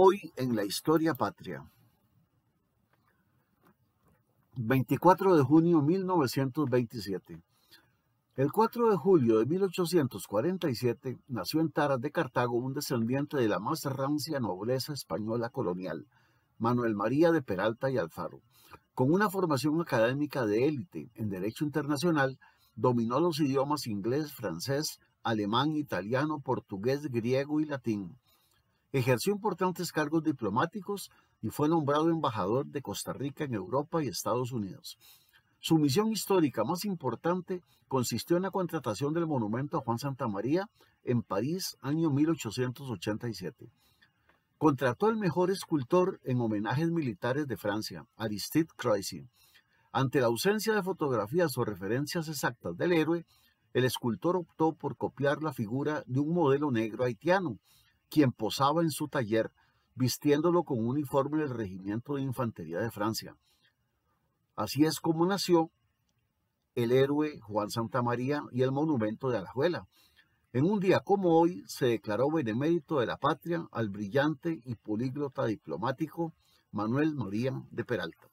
Hoy en la historia patria. 24 de junio 1927. El 4 de julio de 1847 nació en Taras de Cartago un descendiente de la más rancia nobleza española colonial, Manuel María de Peralta y Alfaro. Con una formación académica de élite en Derecho Internacional, dominó los idiomas inglés, francés, alemán, italiano, portugués, griego y latín Ejerció importantes cargos diplomáticos y fue nombrado embajador de Costa Rica en Europa y Estados Unidos. Su misión histórica más importante consistió en la contratación del monumento a Juan Santa María en París, año 1887. Contrató al mejor escultor en homenajes militares de Francia, Aristide Croissy. Ante la ausencia de fotografías o referencias exactas del héroe, el escultor optó por copiar la figura de un modelo negro haitiano, quien posaba en su taller vistiéndolo con uniforme del Regimiento de Infantería de Francia. Así es como nació el héroe Juan Santa María y el monumento de Alajuela. En un día como hoy se declaró benemérito de la patria al brillante y políglota diplomático Manuel María de Peralta.